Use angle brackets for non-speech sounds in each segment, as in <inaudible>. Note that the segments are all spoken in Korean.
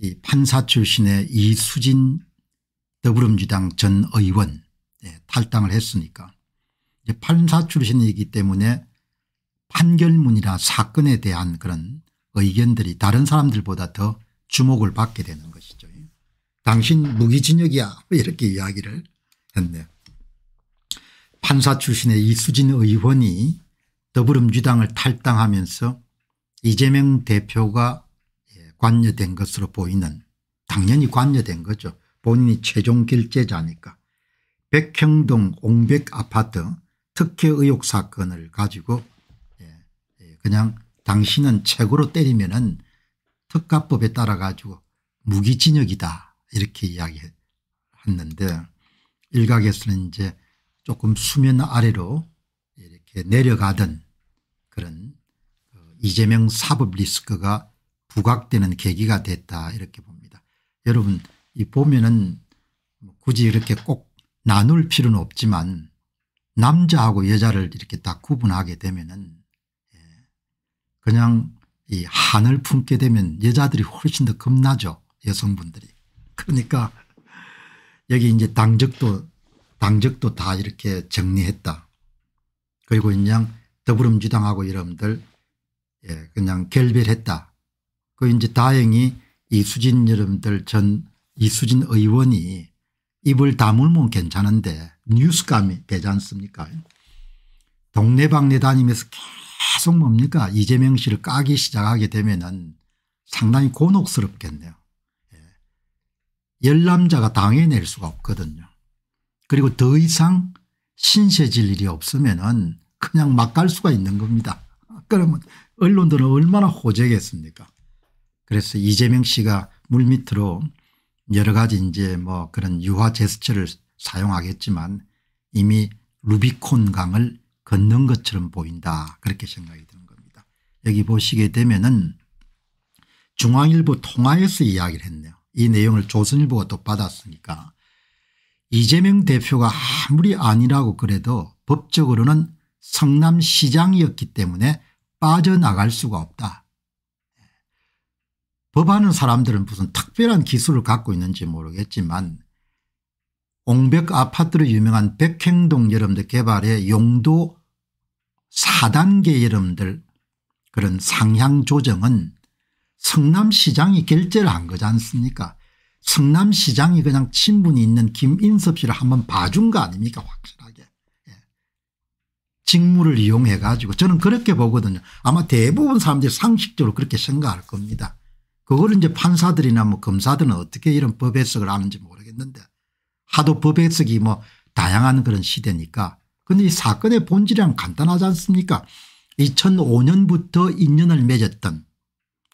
이 판사 출신의 이수진 더불어민주당 전 의원 예, 탈당을 했으니까 이제 판사 출신이기 때문에 판결문이나 사건에 대한 그런 의견들이 다른 사람들보다 더 주목을 받게 되는 것이죠. 당신 무기징역이야 <laughs> 이렇게 이야기를 했네. 요 판사 출신의 이수진 의원이 더불어민주당을 탈당하면서 이재명 대표가 관여된 것으로 보이는 당연히 관여된 거죠. 본인이 최종 결제자니까. 백형동 옹백 아파트 특혜 의혹 사건을 가지고 예, 예, 그냥 당신은 책으로 때리면 은 특가법에 따라 가지고 무기징역이다 이렇게 이야기했는데 일각에서는 이제 조금 수면 아래로 이렇게 내려가던 그런 어, 이재명 사법 리스크가 부각되는 계기가 됐다 이렇게 봅니다. 여러분 이 보면은 굳이 이렇게 꼭 나눌 필요는 없지만 남자하고 여자를 이렇게 딱 구분하게 되면은 예, 그냥 이 한을 품게 되면 여자들이 훨씬 더 겁나죠 여성분들이. 그러니까 여기 이제 당적도 당적도 다 이렇게 정리했다. 그리고 그냥 더불어민주당하고 여러분들 예, 그냥 결별했다. 그 이제 다행히 이수진 여러분들 전 이수진 의원이 입을 다물면 괜찮은데 뉴스감이 되지 않습니까 동네방네 다니면서 계속 뭡니까 이재명 씨를 까기 시작하게 되면 은 상당히 곤혹스럽겠네요. 예. 열남자가 당해낼 수가 없거든요. 그리고 더 이상 신세질 일이 없으면 은 그냥 막 갈 수가 있는 겁니다. <laughs> 그러면 언론들은 얼마나 호재겠습니까 그래서 이재명 씨가 물밑으로 여러 가지 이제 뭐 그런 유화 제스처를 사용하겠지만 이미 루비콘 강을 걷는 것처럼 보인다 그렇게 생각이 드는 겁니다. 여기 보시게 되면은 중앙일보 통화에서 이야기를 했네요. 이 내용을 조선일보가 또 받았으니까 이재명 대표가 아무리 아니라고 그래도 법적으로는 성남시장이었기 때문에 빠져나갈 수가 없다. 법하는 사람들은 무슨 특별한 기술을 갖고 있는지 모르겠지만 옹벽 아파트로 유명한 백행동 여러분들 개발의 용도 4단계 여러분들 그런 상향 조정은 성남시장이 결제를 한 거지 않습니까 성남시장이 그냥 친분이 있는 김인섭 씨를 한번 봐준 거 아닙니까 확실하게 예. 직무를 이용해 가지고 저는 그렇게 보거든요 아마 대부분 사람들이 상식적으로 그렇게 생각할 겁니다 그걸 이제 판사들이나 뭐 검사들은 어떻게 이런 법 해석을 하는지 모르겠는데 하도 법 해석이 뭐 다양한 그런 시대니까 근데 이 사건의 본질이란 간단하지 않습니까 2005년부터 인연을 맺었던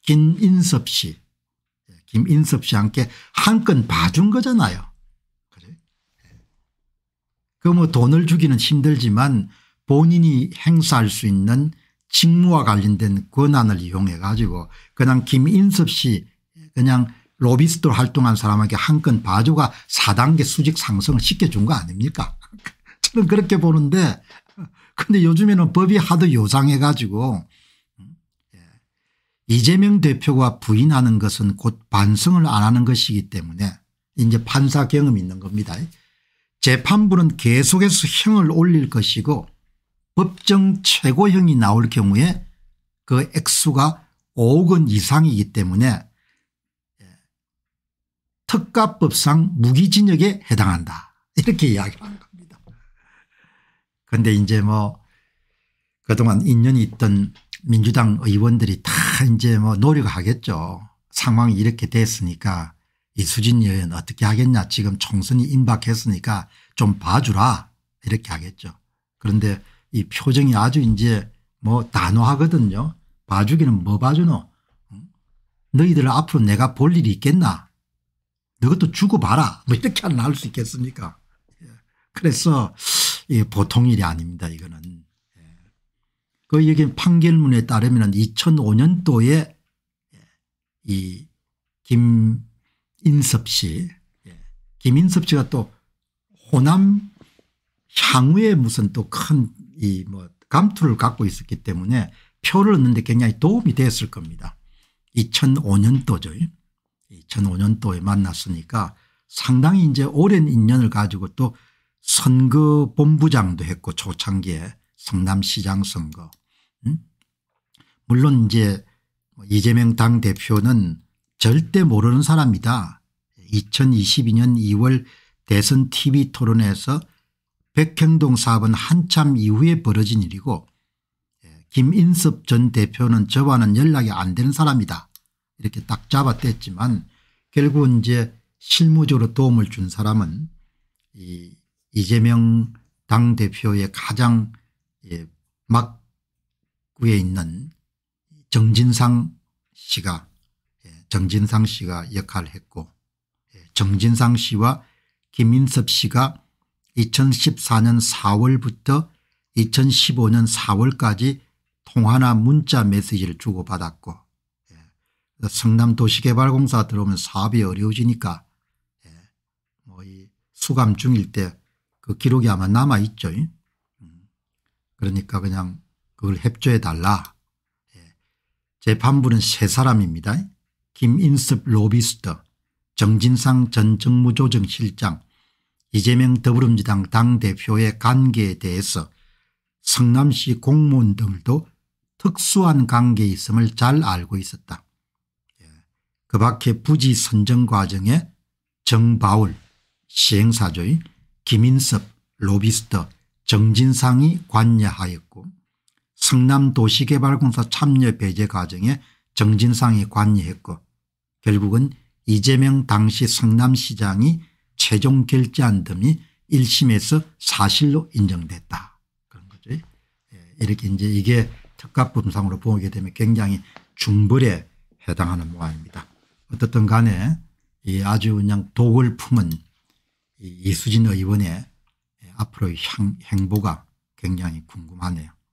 김인섭 씨 예, 김인섭 씨와 함께 한 건 봐준 거잖아요. 그래? 예. 그뭐 돈을 주기는 힘들지만 본인이 행사할 수 있는 직무와 관련된 권한을 이용해 가지고 그냥 김인섭 씨 그냥 로비스트로 활동한 사람에게 한 건바주가 4단계 수직 상승을 시켜준 거 아닙니까 <laughs> 저는 그렇게 보는데 근데 요즘에는 법이 하도 요상해 가지고 음, 예. 이재명 대표가 부인하는 것은 곧 반성을 안 하는 것이기 때문에 이제 판사 경험이 있는 겁니다. 재판부는 계속해서 형을 올릴 것이고 법정 최고형이 나올 경우에 그 액수가 5억 원 이상이기 때문에 예, 특가법상 무기징역에 해당한다 <laughs> 이렇게 이야기를 한 겁니다. 그런데 이제 뭐 그동안 인연이 있던 민주당 의원들이 다 이제 뭐 노력하겠죠. 상황이 이렇게 됐으니까 이수진 의원 어떻게 하겠냐 지금 총선이 임박했으니까 좀 봐주라 이렇게 하겠죠. 그런데 이 표정이 아주 이제 뭐 단호하거든요. 봐주기는 뭐 봐주노. 너희들 앞으로 내가 볼 일이 있겠나. 너것도 주고 봐라. 뭐 이렇게 안 나올 수 있겠습니까. 예. 그래서 예, 보통 일이 아닙니다. 이거는. 예. 그 여기 판결문에 따르면 2005년도에 이 김인섭 씨, 예. 김인섭 씨가 또 호남 향후에 무슨 또큰 이뭐 감투를 갖고 있었기 때문에 표를 얻는데 굉장히 도움이 됐을 겁니다. 2005년도죠. 2005년도에 만났으니까 상당히 이제 오랜 인연을 가지고 또 선거 본부장도 했고 초창기에 성남시장 선거. 음? 물론 이제 뭐 이재명 당대표는 절대 모르는 사람이다. 2022년 2월 대선 TV 토론에서 백현동 사업은 한참 이후에 벌어진 일이고 예, 김인섭 전 대표는 저와는 연락이 안 되는 사람이다 이렇게 딱 잡아댔지만 결국은 이제 실무적으로 도움을 준 사람은 이 이재명 당대표의 가장 예, 막구에 있는 정진상 씨가 예, 정진상 씨가 역할을 했고 정진상 씨와 김인섭 씨가 2014년 4월부터 2015년 4월까지 통화나 문자 메시지를 주고받았고 예, 성남도시개발공사 들어오면 사업이 어려워지니까 예, 뭐 수감 중일 때 그 기록이 아마 남아있죠. 음. 그러니까 그냥 그걸 협조해달라. 예. 재판부는 세 사람입니다. 김인습 로비스터, 정진상 전 정무조정실장, 이재명 더불어민주당 당대표의 관계에 대해서 성남시 공무원 등도 특수한 관계에 있음을 잘 알고 있었다. 예. 그 밖에 부지 선정 과정에 정바울 시행사조의 김인섭 로비스터 정진상이 관여하였고 성남도시개발공사 참여 배제 과정에 정진상이 관여했고 결국은 이재명 당시 성남시장이 최종 결제한 덤이 1심에서 사실로 인정됐다. 그런 거죠. 예. 이렇게 이제 이게 특가법상으로 보게 되면 굉장히 중벌에 해당하는 모양입니다. 어떻든 간에 이 아주 그냥 독을 품은 이수진 의원의 앞으로의 향, 행보가 굉장히 궁금하네요.